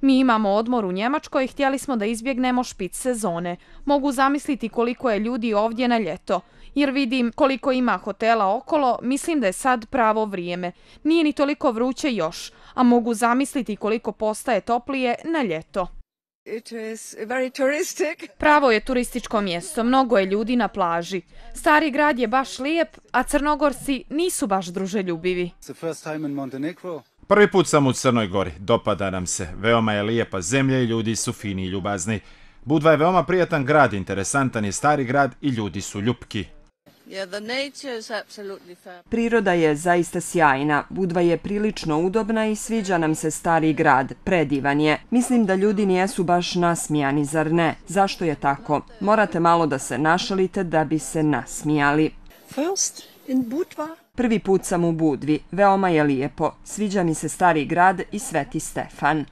Mi imamo odmor u Njemačkoj i htjeli smo da izbjegnemo špic sezone. Mogu zamisliti koliko je ljudi ovdje na ljeto. Jer vidim koliko ima hotela okolo, mislim da je sad pravo vrijeme. Nije ni toliko vruće još, a mogu zamisliti koliko postaje toplije na ljeto. Pravo je turističko mjesto, mnogo je ljudi na plaži. Stari grad je baš lijep, a crnogorci nisu baš druželjubivi. Prvi put sam u Crnoj Gori, dopada nam se. Veoma je lijepa zemlja i ljudi su fini i ljubazni. Budva je veoma prijatan grad, interesantan je stari grad i ljudi su ljupki. Priroda je zaista sjajna. Budva je prilično udobna i sviđa nam se stari grad. Predivan je. Mislim da ljudi nijesu baš nasmijani, zar ne? Zašto je tako? Morate malo da se našalite da bi se nasmijali. First, Prvi put sam u Budvi, veoma je lijepo, sviđa mi se stari grad i Sveti Stefan.